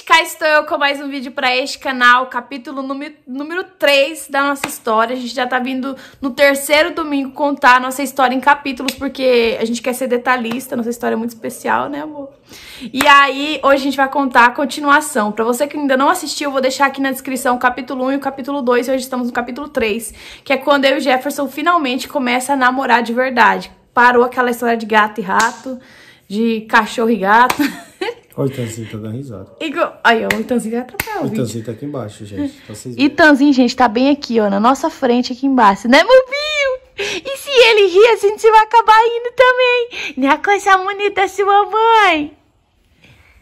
gente, cá estou eu com mais um vídeo para este canal, capítulo número, 3 da nossa história. A gente já tá vindo no terceiro domingo contar a nossa história em capítulos, porque a gente quer ser detalhista, nossa história é muito especial, né amor? E aí, hoje a gente vai contar a continuação. Para você que ainda não assistiu, eu vou deixar aqui na descrição o capítulo 1 e o capítulo 2, e hoje estamos no capítulo 3, que é quando eu e o Jefferson finalmente começa a namorar de verdade. Parou aquela história de gato e rato, de cachorro e gato... O Itanzinho tá dando risada. Igual... Aí, ó, o Itanzinho já tá pra O Itanzinho tá aqui embaixo, gente. Tá e vocês Itanzinho, gente, tá bem aqui, ó, na nossa frente, aqui embaixo. Né, Mubinho? E se ele rir, a gente vai acabar indo também. Né, coisa bonita sua mãe?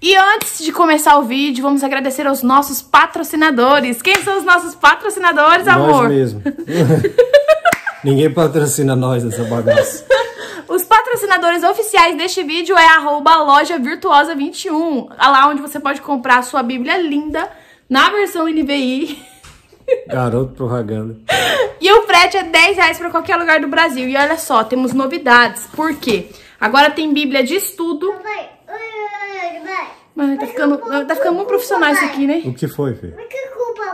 E antes de começar o vídeo, vamos agradecer aos nossos patrocinadores. Quem são os nossos patrocinadores, amor? Nós mesmo. Ninguém patrocina nós nessa bagaça patrocinadores oficiais deste vídeo é arroba loja virtuosa 21, lá onde você pode comprar sua Bíblia linda na versão NVI. Garoto propaganda. e o frete é 10 reais para qualquer lugar do Brasil. E olha só, temos novidades. Por quê? Agora tem Bíblia de estudo. Mano, tá ficando, tá ficando muito profissional isso aqui, né? O que foi, filho?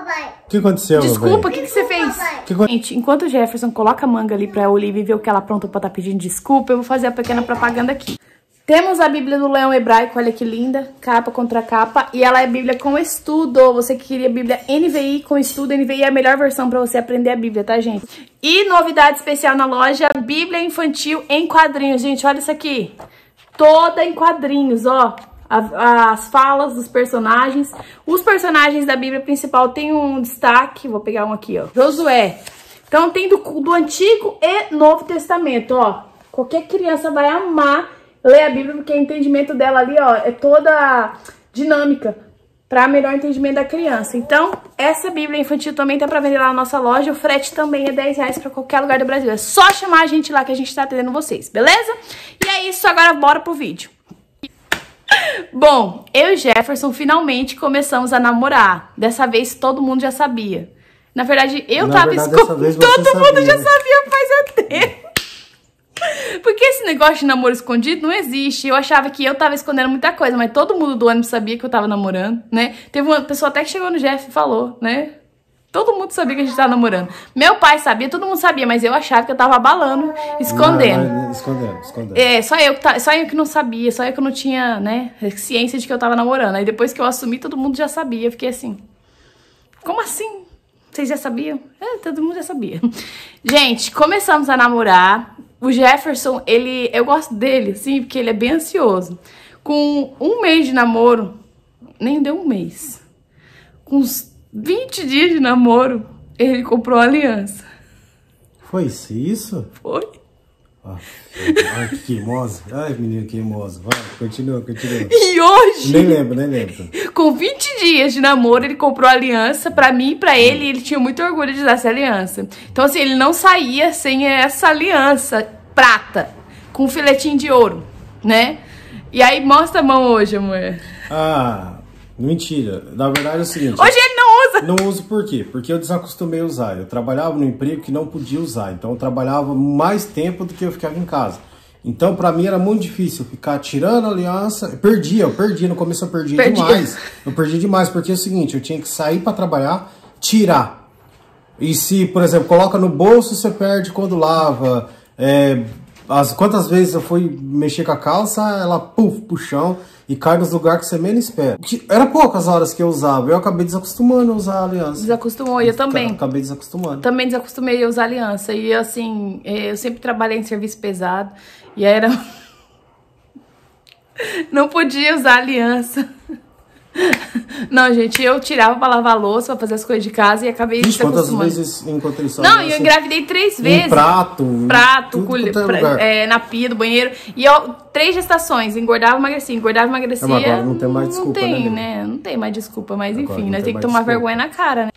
papai. O que aconteceu, Desculpa, o que, que, você fez? Que... Gente, enquanto o Jefferson coloca a manga ali pra Olivia e ver o que ela pronta pra estar tá pedindo desculpa, eu vou fazer a pequena propaganda aqui. Temos a Bíblia do Leão Hebraico, olha que linda, capa contra capa, e ela é Bíblia com estudo. Você que queria Bíblia NVI com estudo, NVI é a melhor versão para você aprender a Bíblia, tá, gente? E novidade especial na loja, Bíblia Infantil em quadrinhos, gente, olha isso aqui. Toda em quadrinhos, ó as falas dos personagens. Os personagens da Bíblia principal têm um destaque, vou pegar um aqui, ó. Josué. Então tem do, do Antigo e Novo Testamento, ó. Qualquer criança vai amar ler a Bíblia, porque o entendimento dela ali, ó, é toda dinâmica para melhor entendimento da criança. Então, essa Bíblia infantil também tá para vender lá na nossa loja. O frete também é 10 reais para qualquer lugar do Brasil. É só chamar a gente lá que a gente tá atendendo vocês, beleza? E é isso, agora bora pro vídeo. Bom, eu e Jefferson finalmente começamos a namorar. Dessa vez todo mundo já sabia. Na verdade, eu Na tava escondido. Todo sabia. mundo já sabia faz tempo. Porque esse negócio de namoro escondido não existe. Eu achava que eu tava escondendo muita coisa, mas todo mundo do ano sabia que eu tava namorando, né? Teve uma pessoa até que chegou no Jeff e falou, né? Todo mundo sabia que a gente tava namorando. Meu pai sabia, todo mundo sabia, mas eu achava que eu tava abalando, escondendo. Não, ah, escondendo, escondendo. É, só eu, que só eu que não sabia, só eu que não tinha, né, ciência de que eu tava namorando. Aí depois que eu assumi, todo mundo já sabia. Eu fiquei assim, como assim? Vocês já sabiam? É, todo mundo já sabia. Gente, começamos a namorar. O Jefferson, ele, eu gosto dele, sim, porque ele é bem ansioso. Com um mês de namoro, nem deu um mês. Com uns 20 dias de namoro, ele comprou a aliança. Foi isso? Foi. Ah, ai, que queimosa. Ai, menina queimosa. Vai, continua, continua. E hoje... Nem lembro, nem lembro. Com 20 dias de namoro, ele comprou aliança pra mim e pra ele. E ele tinha muito orgulho de dar essa aliança. Então, assim, ele não saía sem essa aliança prata. Com um filetinho de ouro, né? E aí, mostra a mão hoje, amor. Ah... Mentira. Na verdade é o seguinte. Hoje ele não usa. Não uso por quê? Porque eu desacostumei a usar. Eu trabalhava no emprego que não podia usar. Então eu trabalhava mais tempo do que eu ficava em casa. Então para mim era muito difícil ficar tirando aliança. Eu perdi, eu perdi. No começo eu perdi, perdi. demais. Eu perdi demais porque é o seguinte, eu tinha que sair para trabalhar, tirar. E se, por exemplo, coloca no bolso, você perde quando lava. É, as, quantas vezes eu fui mexer com a calça, ela puf pro chão e cai nos lugares que você menos espera. Era poucas horas que eu usava, eu acabei desacostumando a usar a aliança. Desacostumou, eu também. Acabei desacostumando. Também desacostumei a usar aliança. E assim, é, eu sempre trabalhei em serviço pesado e era. Não podia usar aliança. Não, gente, eu tirava pra lavar louça, pra fazer as coisas de casa e acabei Vixe, quantas vezes encontrei isso? Não, assim? eu engravidei três vezes. Em prato. Prato, em colher, é pra, é, na pia do banheiro. E eu, três gestações, engordava, emagrecia, engordava, é, emagrecia. É, agora não tem mais desculpa, Não tem, né? né? Não tem mais desculpa, mas agora enfim, nós tem que tomar desculpa. vergonha na cara, né?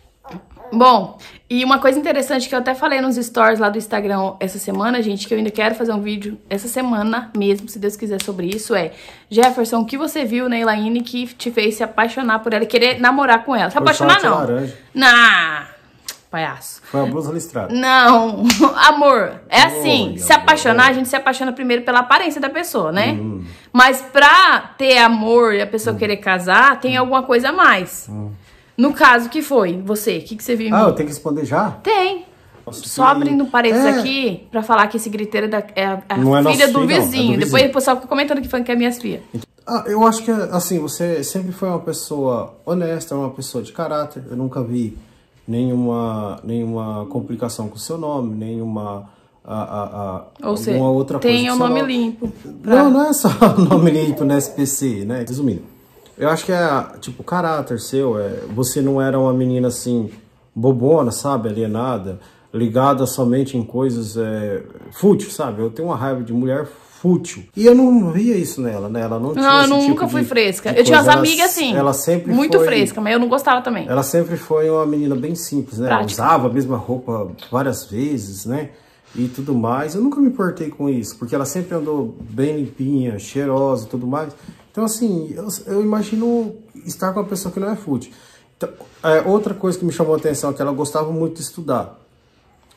Bom, e uma coisa interessante que eu até falei nos stories lá do Instagram essa semana, gente, que eu ainda quero fazer um vídeo essa semana mesmo, se Deus quiser, sobre isso, é Jefferson, o que você viu na Elaine que te fez se apaixonar por ela querer namorar com ela? Se apaixonar, não. Laranja. Nah, palhaço. Foi a blusa listrada. Não, amor, é assim, se apaixonar, é. a gente se apaixona primeiro pela aparência da pessoa, né? Hum. Mas pra ter amor e a pessoa hum. querer casar, tem hum. alguma coisa a mais. Hum. No caso, que foi? Você, o que, que você viu Ah, mim? eu tenho que responder já? Tem. Nossa, Só que- abrindo parênteses É. aqui pra falar que esse griteiro é, da, é a, a é filha do, não, é do vizinho. Depois o pessoal fica comentando que falando que é minha filha. Ah, eu acho que, assim, você sempre foi uma pessoa honesta, uma pessoa de caráter. Eu nunca vi nenhuma, nenhuma complicação com o seu nome, nenhuma. A, a, a, Ou seja, tem outra coisa. o nome limpo. Pra- Não, não é só o nome limpo no SPC, né? Resumindo. Eu acho que é, tipo, o caráter seu. É, você não era uma menina assim, bobona, sabe? Alienada, ligada somente em coisas é, fútil, sabe? Eu tenho uma raiva de mulher fútil. E eu não via isso nela, né? Ela não tinha Não, eu nunca tipo fui de, fresca. De eu tinha umas amigas assim. Ela sempre Muito foi, fresca, mas eu não gostava também. Ela sempre foi uma menina bem simples, né? Prática. Ela usava a mesma roupa várias vezes, né? E tudo mais. Eu nunca me importei com isso, porque ela sempre andou bem limpinha, cheirosa e tudo mais. Então, assim, eu, eu imagino estar com uma pessoa que não é fútil. Então, é, outra coisa que me chamou a atenção é que ela gostava muito de estudar.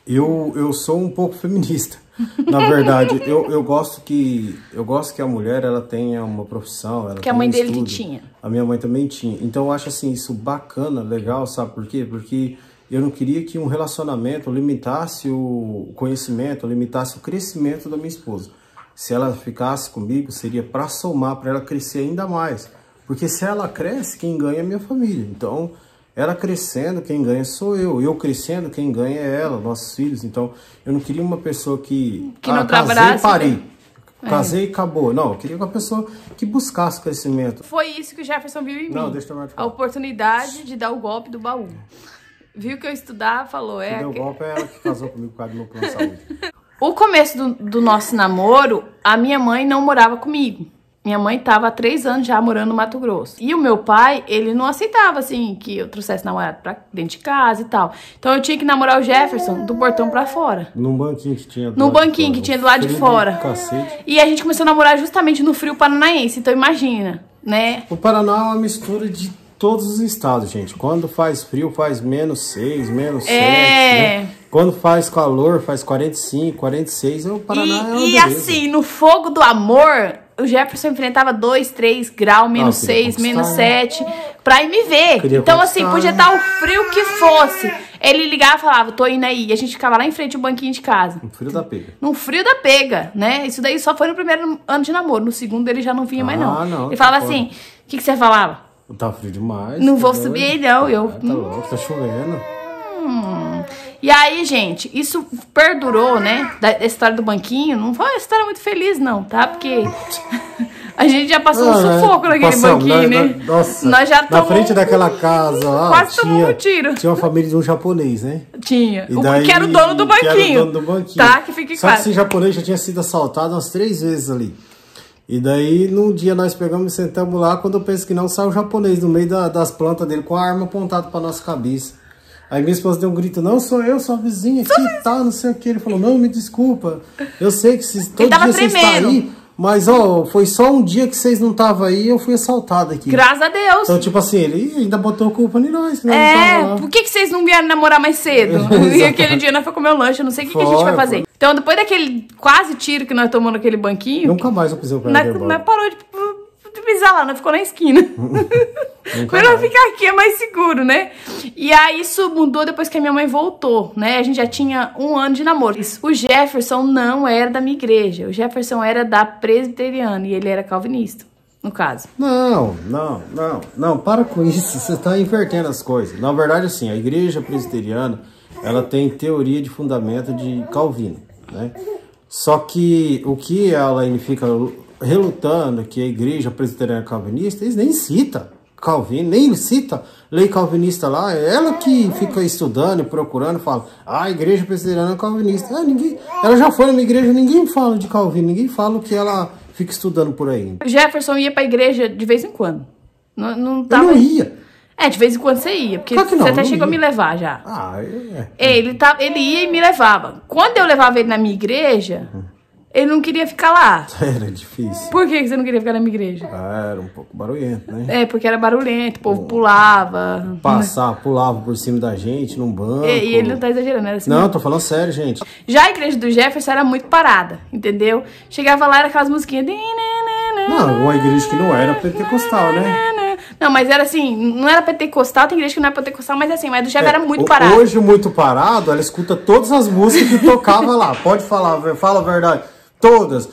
Eu, eu sou um pouco feminista, na verdade. eu, eu gosto que eu gosto que a mulher ela tenha uma profissão. Ela que a mãe um dele estudo. tinha. A minha mãe também tinha. Então eu acho assim isso bacana, legal, sabe por quê? Porque eu não queria que um relacionamento limitasse o conhecimento, limitasse o crescimento da minha esposa. Se ela ficasse comigo, seria para somar, para ela crescer ainda mais. Porque se ela cresce, quem ganha é minha família. Então, ela crescendo, quem ganha sou eu. Eu crescendo, quem ganha é ela, nossos filhos. Então, eu não queria uma pessoa que... Que ah, não casei, trabalhasse. Né? parei. É. Casei e acabou. Não, eu queria uma pessoa que buscasse crescimento. Foi isso que o Jefferson viu em não, mim. Deixa eu a oportunidade de dar o golpe do baú. Viu que eu estudar, falou, é... Que deu golpe é ela que casou comigo por causa do meu plano de saúde. O começo do, do nosso namoro, a minha mãe não morava comigo. Minha mãe estava há três anos já morando no Mato Grosso. E o meu pai, ele não aceitava, assim, que eu trouxesse namorado pra dentro de casa e tal. Então eu tinha que namorar o Jefferson do portão pra fora. Num banquinho que tinha do Num banquinho que tinha do lado de fora. Cacete. E a gente começou a namorar justamente no frio paranaense. Então imagina, né? O Paraná é uma mistura de todos os estados, gente. Quando faz frio, faz menos seis, menos é... sete. Né? Quando faz calor, faz 45, 46, o Paraná e, é E beleza. assim, no fogo do amor, o Jefferson enfrentava 2, 3 graus, menos 6, menos 7, né? pra ir me ver. então, assim, conquistar. assim, podia estar né? tá o frio que fosse. Ele ligava e falava, tô indo aí. E a gente ficava lá em frente ao banquinho de casa. No frio da pega. No frio da pega, né? Isso daí só foi no primeiro ano de namoro. No segundo ele já não vinha ah, mais, não. não ele tá falava assim, o que, que você falava? Tá frio demais. Não tá vou doido. subir aí, não. Ah, eu, tá hum. louco, tá chovendo. Hum. E aí, gente, isso perdurou, né? Da história do banquinho não foi uma história muito feliz, não, tá? Porque a gente já passou um ah, sufoco naquele né? banquinho, na, né? nossa, nós já na frente um, daquela casa lá, ah, quase tinha, um tiro. Tinha uma família de um japonês, né? Tinha. E daí, que era o dono do banquinho. Que era o dono do banquinho. Tá, que fique Só que esse japonês já tinha sido assaltado umas três vezes ali. E daí, num dia nós pegamos e sentamos lá, quando eu penso que não, saiu o japonês no meio da, das plantas dele com a arma apontada para nossa cabeça. Aí minha esposa deu um grito, não sou eu, sou a vizinha aqui tá? não sei o que. Ele falou, não, me desculpa, eu sei que vocês, todo dia você está aí, mas, ó, foi só um dia que vocês não estavam aí eu fui assaltado aqui. Graças a Deus. Então, tipo assim, ele ainda botou culpa em nós, né? É, por que, que vocês não vieram namorar mais cedo? e aquele dia nós foi comer o um lanche, eu não sei o que, que, a gente vai fazer. Então, depois daquele quase tiro que nós tomamos naquele banquinho... Nunca mais eu pisei o pé Não nós parou de pisar lá, não ficou na esquina. Melhor ficar aqui, é mais seguro, né? E aí isso mudou depois que a minha mãe voltou, né? A gente já tinha um ano de namoro. O Jefferson não era da minha igreja. O Jefferson era da presbiteriana e ele era calvinista no caso. Não, não, não, não, para com isso, você está invertendo as coisas. Na verdade, assim, a igreja presbiteriana, ela tem teoria de fundamento de Calvino, né? Só que o que ela significa relutando que a igreja presbiteriana calvinista, eles nem cita Calvino, nem cita lei calvinista lá, é ela que fica estudando e procurando, fala, ah, a igreja presbiteriana calvinista, ah, ninguém, ela já foi numa igreja, ninguém fala de Calvino, ninguém fala o que ela fica estudando por aí. Jefferson ia pra igreja de vez em quando, não, não tava... Eu não ia. É, de vez em quando você ia, porque claro não, você até chegou ia. a me levar já. Ah, é, é. é. Ele, tá, ele ia e me levava. Quando eu levava ele na minha igreja, uhum ele não queria ficar lá. Era difícil. Por que você não queria ficar na minha igreja? Ah, era um pouco barulhento, né? É, porque era barulhento, o povo pulava. Passar, pulava por cima da gente, num banco. E, e ele não tá exagerando, era assim. Não, mesmo. tô falando sério, gente. Já a igreja do Jefferson era muito parada, entendeu? Chegava lá, era aquelas musiquinhas. Não, uma igreja que não era pentecostal, né? Não, mas era assim, não era pentecostal, tem igreja que não é pentecostal, mas assim, mas do Jeb é, era muito parado. Hoje, muito parado, ela escuta todas as músicas que tocava lá. Pode falar, fala a verdade. Todas.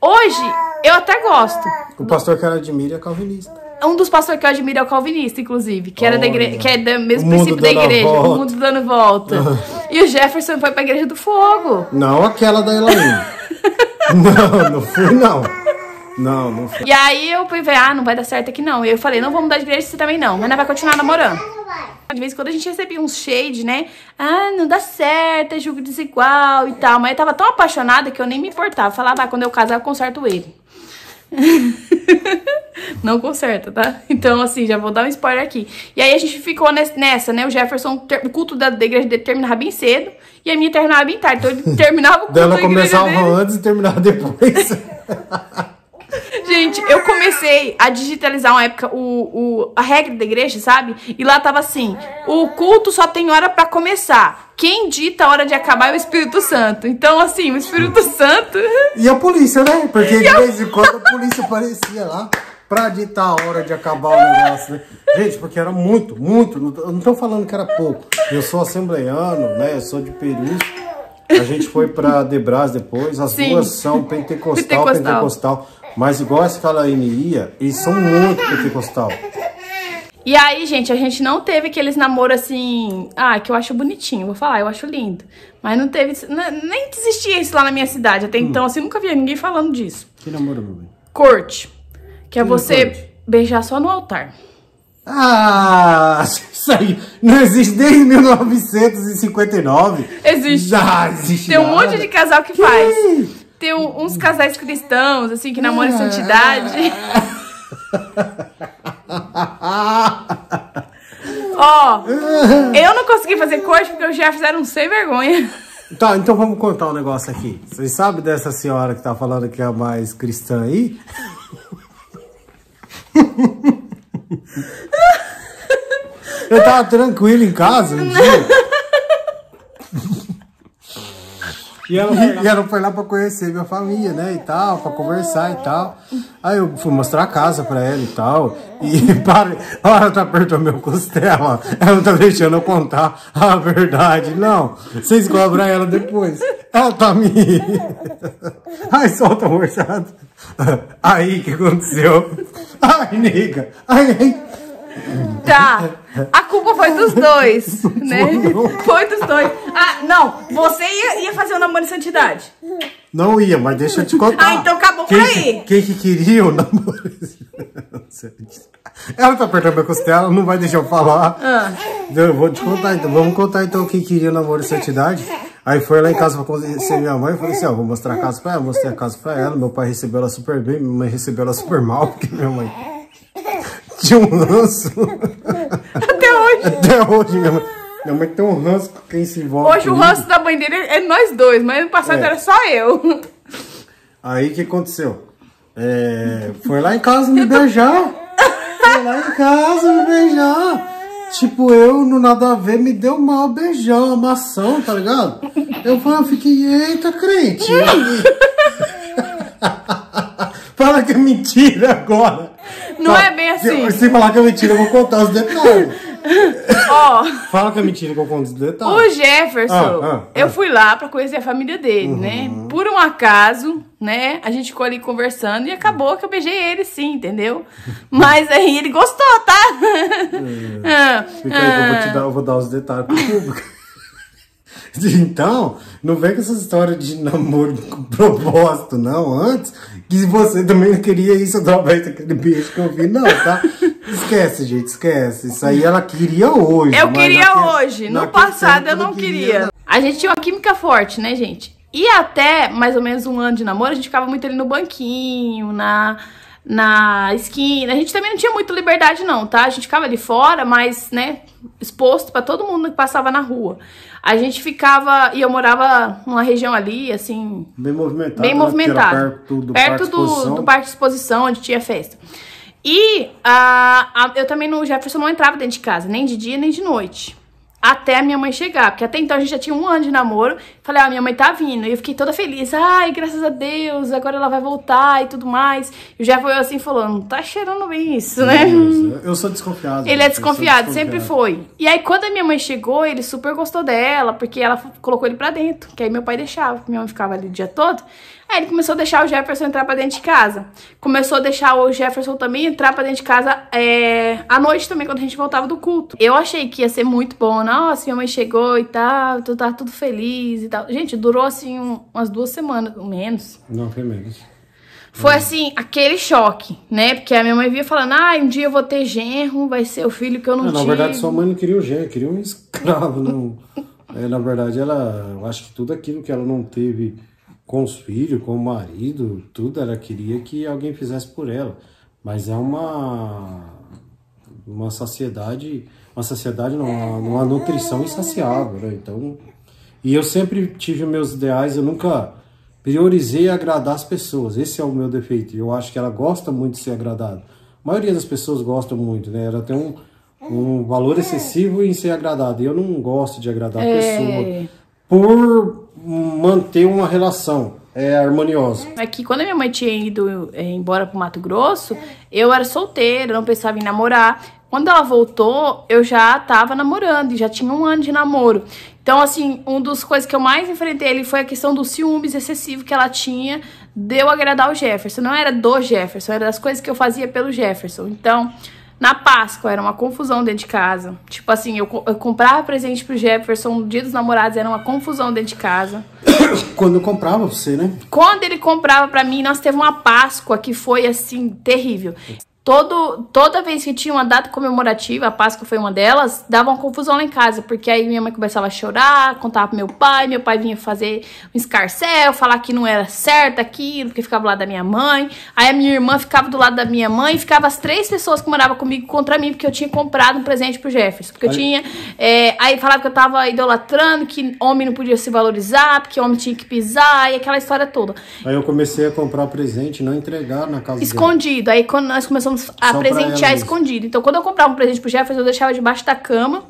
Hoje, eu até gosto. O pastor que eu admiro é calvinista. É um dos pastores que eu admiro é o calvinista, inclusive, que, era da igreja, que é do mesmo princípio da igreja, volta. o mundo dando volta. e o Jefferson foi pra igreja do fogo. Não aquela da Elaine. não, não fui não. Não, não foi. E aí eu fui ver, ah, não vai dar certo aqui não. E eu falei, não vou mudar de igreja, você também não. Mas vai continuar namorando. De vez em quando a gente recebia uns shade, né? Ah, não dá certo, é julgo desigual e tal. Mas eu tava tão apaixonada que eu nem me importava. falava, ah, quando eu casar, eu conserto ele. não conserta, tá? Então, assim, já vou dar um spoiler aqui. E aí a gente ficou nessa, né? O Jefferson, o culto da, da igreja dele terminava bem cedo e a minha terminava bem tarde. Então ele terminava o culto Dela da igreja começava dele. antes e terminava depois. Gente, eu comecei a digitalizar uma época o, o, a regra da igreja, sabe? E lá tava assim: o culto só tem hora para começar. Quem dita a hora de acabar é o Espírito Santo. Então, assim, o Espírito hum. Santo. E a polícia, né? Porque de vez em quando a polícia aparecia lá pra ditar a hora de acabar o negócio, né? Gente, porque era muito, muito. Não tô falando que era pouco. Eu sou assembleiano, né? Eu sou de Perus. A gente foi pra Debras depois. As Sim. duas são pentecostal, pentecostal. pentecostal. Mas igual a esse NIA, eles são muito pentecostal. E aí, gente, a gente não teve aqueles namoros assim... Ah, que eu acho bonitinho, vou falar, eu acho lindo. Mas não teve... Nem existia isso lá na minha cidade. Até hum. então, assim, nunca via ninguém falando disso. Que namoro, meu bem? Corte. Que é que você corte? beijar só no altar. Ah, isso aí não existe desde 1959. Existe. Já existe Tem um nada. monte de casal que, que? faz uns casais cristãos, assim, que namoram em santidade. Ó, eu não consegui fazer corte porque os já fizeram sem vergonha. Tá, então vamos contar um negócio aqui. Vocês sabem dessa senhora que tá falando que é a mais cristã aí? Eu tava tranquilo em casa um dia. E ela, foi lá... e ela foi lá pra conhecer minha família, né, e tal, pra conversar e tal. Aí eu fui mostrar a casa pra ela e tal. E para, ela tá apertando meu costela, ela não tá deixando eu contar a verdade. Não, vocês cobram ela depois. Ela tá me... Ai, solta o orçado. Aí, que aconteceu? Ai, nega. Ai, ai. Tá. A culpa foi dos dois, né? Foi dos dois. Ah, não. Você ia, ia fazer o namoro em santidade. Não ia, mas deixa eu te contar. Ah, então acabou quem, por aí. Quem que queria o namoro em santidade? Ela tá apertando minha costela, não vai deixar eu falar. Ah. Eu vou te contar então. Vamos contar então quem queria o namoro em santidade. Aí foi lá em casa pra conhecer minha mãe e falei assim, ó, ah, vou mostrar a casa pra ela, mostrei a casa pra ela, meu pai recebeu ela super bem, minha mãe recebeu ela super mal, porque minha mãe tinha um ranço. Até hoje. Até hoje, minha mãe. Minha mãe tem um ranço com quem se envolve. Hoje comigo. o ranço da mãe dele é nós dois, mas no passado é. era só eu. Aí o que aconteceu? É, foi lá em casa me beijar. Foi lá em casa me beijar. Tipo, eu no nada a ver me deu mal beijão, amação, tá ligado? Eu falei, eu fiquei, eita crente. Fala que é mentira agora. Não, é bem assim. Se falar que é mentira, eu vou contar os detalhes. Ó. oh, Fala que é mentira que eu conto os detalhes. O Jefferson, ah, ah, ah. eu fui lá pra conhecer a família dele, né? uhum. né? Por um acaso, né? A gente ficou ali conversando e acabou que eu beijei ele, sim, entendeu? Mas aí ele gostou, tá? É, ah, fica aí que eu vou, ah. dar, eu vou dar os detalhes pro público. Então, não vem com essa história de namoro com propósito, não. Antes, que você também não queria isso através daquele beijo que eu vi, não, tá? Esquece, gente, esquece. Isso aí ela queria hoje. Eu queria naquele, hoje. No passado eu não queria. queria. A gente tinha uma química forte, né, gente? E até mais ou menos um ano de namoro, a gente ficava muito ali no banquinho, na na esquina. A gente também não tinha muita liberdade, não, tá? A gente ficava ali fora, mas, né, exposto para todo mundo que passava na rua. A gente ficava. E eu morava numa região ali, assim. Bem movimentada. Bem né? movimentada. Perto do perto parque do, do parque de exposição, onde tinha festa. E ah, a, eu também no Jefferson não entrava dentro de casa, nem de dia nem de noite até a minha mãe chegar. Porque até então a gente já tinha um ano de namoro. Falei, ah, minha mãe tá vindo. E eu fiquei toda feliz. Ai, graças a Deus, agora ela vai voltar e tudo mais. E o Jeff olhou assim falando, tá cheirando bem isso, né? Deus, eu sou desconfiado. Ele é desconfiado, desconfiado, sempre foi. E aí, quando a minha mãe chegou, ele super gostou dela, porque ela colocou ele pra dentro. Que aí meu pai deixava, minha mãe ficava ali o dia todo. Aí é, ele começou a deixar o Jefferson entrar pra dentro de casa. Começou a deixar o Jefferson também entrar pra dentro de casa é, à noite também, quando a gente voltava do culto. Eu achei que ia ser muito bom. Nossa, né? minha mãe chegou e tal, tu tá tudo feliz e tal. Gente, durou assim um, umas duas semanas, menos. Não, foi menos. Foi assim, aquele choque, né? Porque a minha mãe via falando, ah, um dia eu vou ter genro, vai ser o filho que eu não, não é, Na verdade, sua mãe não queria o genro, queria um escravo, não. é, na verdade, ela, eu acho que tudo aquilo que ela não teve com os filhos, com o marido, tudo, ela queria que alguém fizesse por ela. Mas é uma uma saciedade, uma saciedade não, uma, uma nutrição insaciável, né? Então, e eu sempre tive meus ideais, eu nunca priorizei agradar as pessoas. Esse é o meu defeito. Eu acho que ela gosta muito de ser agradada. A maioria das pessoas gosta muito, né? Ela tem um, um valor excessivo em ser agradada. Eu não gosto de agradar a é. pessoa por manter uma relação é, harmoniosa. É que quando a minha mãe tinha ido é, embora pro Mato Grosso, eu era solteira, não pensava em namorar. Quando ela voltou, eu já tava namorando e já tinha um ano de namoro. Então, assim, uma das coisas que eu mais enfrentei ele foi a questão dos ciúmes excessivo que ela tinha de eu agradar o Jefferson. Não era do Jefferson, era das coisas que eu fazia pelo Jefferson. Então, na Páscoa era uma confusão dentro de casa. Tipo assim, eu, eu comprava presente pro Jefferson, no dia dos namorados era uma confusão dentro de casa. Quando eu comprava você, né? Quando ele comprava pra mim, nós teve uma Páscoa que foi assim, terrível. Todo, toda vez que tinha uma data comemorativa, a Páscoa foi uma delas, dava uma confusão lá em casa, porque aí minha mãe começava a chorar, contava pro meu pai, meu pai vinha fazer um escarcel, falar que não era certo aquilo, porque ficava do lado da minha mãe. Aí a minha irmã ficava do lado da minha mãe e ficava as três pessoas que moravam comigo contra mim, porque eu tinha comprado um presente pro Jefferson. Porque aí. eu tinha. É, aí falava que eu tava idolatrando, que homem não podia se valorizar, porque homem tinha que pisar, e aquela história toda. Aí eu comecei a comprar presente, não entregar na casa Escondido. Aí quando nós começamos a presentear escondido. Então, quando eu comprava um presente pro Jefferson, eu deixava debaixo da cama.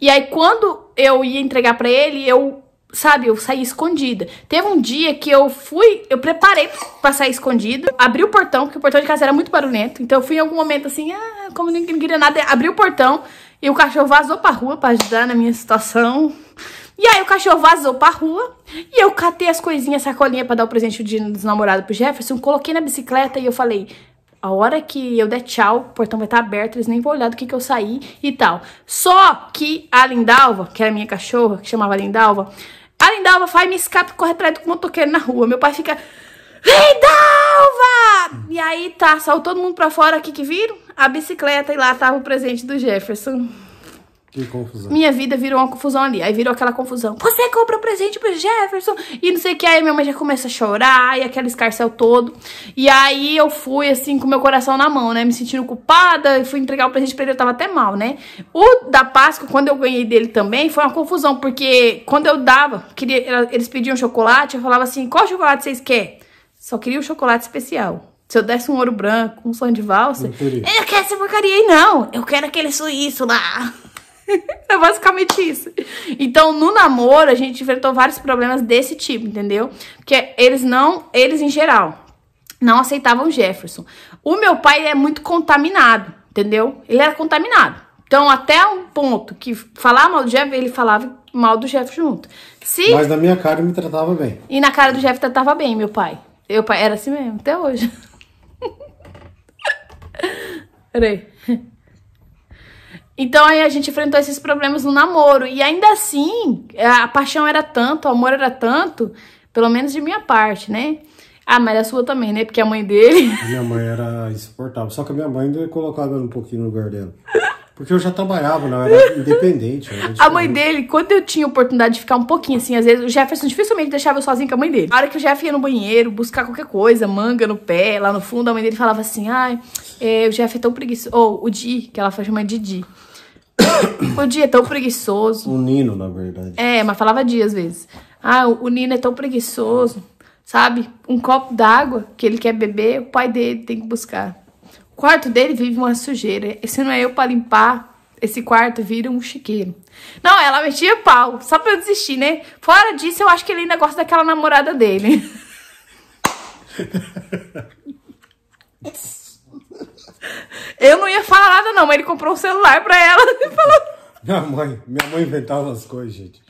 E aí, quando eu ia entregar para ele, eu, sabe, eu saí escondida. Teve um dia que eu fui, eu preparei pra sair escondida, abri o portão, porque o portão de casa era muito barulhento. Então, eu fui em algum momento assim, ah, como ninguém queria nada, abri o portão e o cachorro vazou pra rua pra ajudar na minha situação. E aí o cachorro vazou pra rua e eu catei as coisinhas, sacolinha pra dar o presente do dia pro Jefferson, coloquei na bicicleta e eu falei, a hora que eu der tchau, o portão vai estar tá aberto, eles nem vão olhar do que, que eu saí e tal. Só que a Lindalva, que era minha cachorra, que chamava Lindalva, a Lindalva faz me escapa e corre atrás do motoqueiro na rua. Meu pai fica. Lindalva! E aí tá, saiu todo mundo pra fora, o que que viram? A bicicleta e lá tava o presente do Jefferson. Que confusão. Minha vida virou uma confusão ali. Aí virou aquela confusão. Você comprou presente pro Jefferson e não sei o que. Aí minha mãe já começa a chorar e aquele escarcel todo. E aí eu fui, assim, com meu coração na mão, né? Me sentindo culpada. E fui entregar o presente pra ele. Eu tava até mal, né? O da Páscoa, quando eu ganhei dele também, foi uma confusão. Porque quando eu dava, queria, eles pediam chocolate. Eu falava assim: qual chocolate vocês querem? Só queria o um chocolate especial. Se eu desse um ouro branco, um som de valsa, eu quero essa porcaria aí, não. Eu quero aquele suíço lá. é basicamente isso. Então, no namoro, a gente enfrentou vários problemas desse tipo, entendeu? Porque eles não, eles em geral, não aceitavam Jefferson. O meu pai é muito contaminado, entendeu? Ele era contaminado. Então, até um ponto que falar mal do Jeff, ele falava mal do Jeff junto. Se... Mas na minha cara me tratava bem. E na cara do Jeff tratava bem, meu pai. Meu pai era assim mesmo, até hoje. Peraí. Então aí a gente enfrentou esses problemas no namoro. E ainda assim, a paixão era tanto, o amor era tanto, pelo menos de minha parte, né? Ah, mas a sua também, né? Porque a mãe dele. Minha mãe era insuportável. Só que a minha mãe ainda colocava um pouquinho no lugar dela. Porque eu já trabalhava, não, era independente. Era a mãe dele, quando eu tinha oportunidade de ficar um pouquinho assim, às vezes o Jefferson dificilmente deixava eu sozinho com a mãe dele. A hora que o Jeff ia no banheiro buscar qualquer coisa, manga no pé, lá no fundo, a mãe dele falava assim: ai, é, o Jeff é tão preguiçoso. Ou oh, o Di, que ela chamar de Di o dia é tão preguiçoso. O Nino, na verdade. É, mas falava dia às vezes. Ah, o Nino é tão preguiçoso, sabe? Um copo d'água que ele quer beber, o pai dele tem que buscar. O quarto dele vive uma sujeira. Se não é eu para limpar, esse quarto vira um chiqueiro. Não, ela metia pau, só pra eu desistir, né? Fora disso, eu acho que ele ainda gosta daquela namorada dele. Eu não ia falar nada, não, mas ele comprou um celular pra ela e falou. Minha mãe, minha mãe inventava as coisas, gente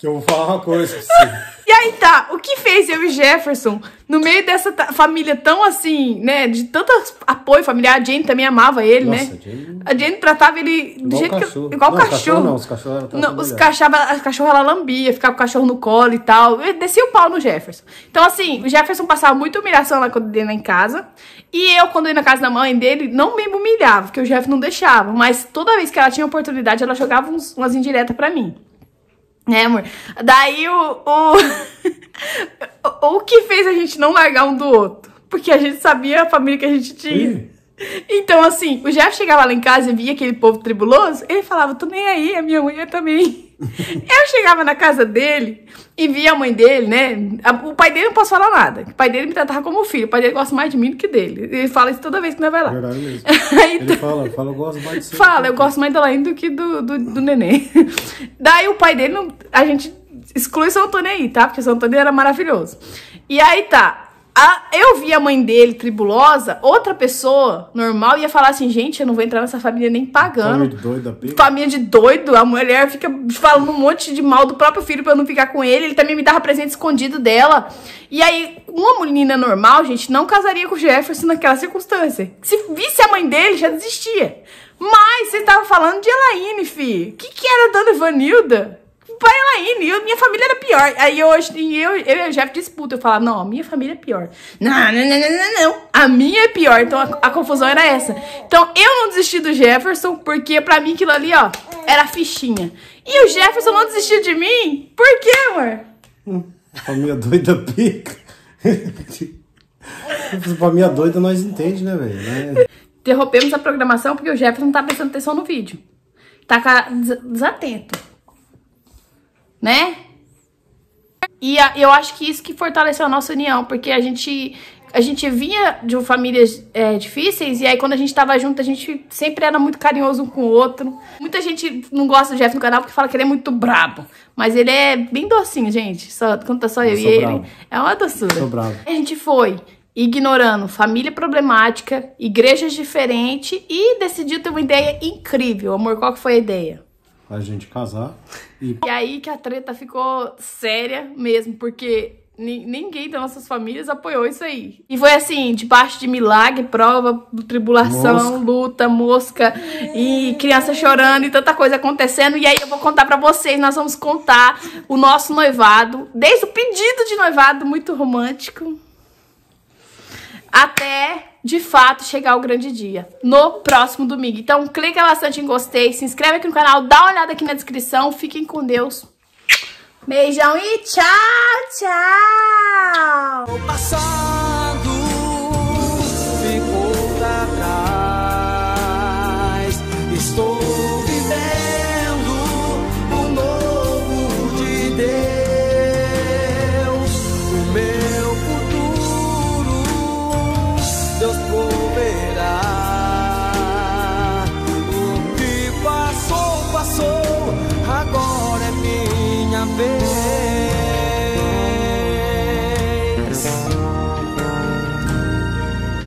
que eu vou falar uma coisa pra você. e aí tá, o que fez eu e Jefferson, no meio dessa família tão assim, né, de tanto apoio familiar, a Jane também amava ele, né? Nossa, né? Jane... A Jane tratava ele do igual jeito cachorro. que. Igual não, cachorro. Não, os cachorros não, os cachorros, a cachorro ela lambia, ficava com o cachorro no colo e tal. Eu descia o pau no Jefferson. Então, assim, o Jefferson passava muita humilhação lá quando ele ia em casa. E eu, quando ia na casa da mãe dele, não me humilhava, porque o Jefferson não deixava. Mas toda vez que ela tinha oportunidade, ela jogava uns, umas indiretas pra mim. Né, amor? Daí o, o. o que fez a gente não largar um do outro? Porque a gente sabia a família que a gente tinha. Então, assim, o Jeff chegava lá em casa e via aquele povo tribuloso, ele falava, tu nem aí, a minha unha também. Eu chegava na casa dele e via a mãe dele, né? O pai dele não posso falar nada. O pai dele me tratava como filho. O pai dele gosta mais de mim do que dele. Ele fala isso toda vez que nós vai lá. Verdade mesmo. então, ele fala, fala, eu gosto mais de você. Fala, eu gosto mais da Laine do que do, do, do neném. Daí o pai dele, não, a gente exclui o Antônio aí, tá? Porque o Antônio era maravilhoso. E aí tá, a, eu vi a mãe dele tribulosa, outra pessoa normal ia falar assim: gente, eu não vou entrar nessa família nem pagando. Doida, família de doido, a mulher fica falando um monte de mal do próprio filho para eu não ficar com ele. Ele também me dava presente escondido dela. E aí, uma menina normal, gente, não casaria com o Jefferson naquela circunstância. Se visse a mãe dele, já desistia. Mas você tava falando de Elaine, fi. O que, que era a dona Ivanilda? pra Elaine. Né? E minha família era pior. Aí hoje eu, eu e o Jeff disputam. Eu falo, não, a minha família é pior. Não, não, não, não, não, A minha é pior. Então a, a confusão era essa. Então eu não desisti do Jefferson, porque pra mim aquilo ali, ó, era fichinha. E o Jefferson não desistiu de mim? Por quê, amor? Hum, a minha doida pica. pra minha doida nós entende, né, velho? Né? Interrompemos a programação porque o Jefferson não tá prestando atenção no vídeo. Tá desatento né? E a, eu acho que isso que fortaleceu a nossa união, porque a gente a gente vinha de famílias é, difíceis e aí quando a gente tava junto, a gente sempre era muito carinhoso um com o outro. Muita gente não gosta do Jeff no canal porque fala que ele é muito brabo. Mas ele é bem docinho, gente. Só, quando tá só eu, eu e ele. É uma doçura. Eu sou bravo. A gente foi ignorando família problemática, igrejas diferentes e decidiu ter uma ideia incrível. Amor, qual que foi a ideia? a gente casar. E... e aí que a treta ficou séria mesmo, porque ninguém das nossas famílias apoiou isso aí. E foi assim, debaixo de milagre, prova, tribulação, mosca. luta, mosca e criança chorando e tanta coisa acontecendo. E aí eu vou contar para vocês, nós vamos contar o nosso noivado, desde o pedido de noivado muito romântico até de fato chegar o grande dia, no próximo domingo. Então clica bastante em gostei, se inscreve aqui no canal, dá uma olhada aqui na descrição, fiquem com Deus. Beijão e tchau, tchau!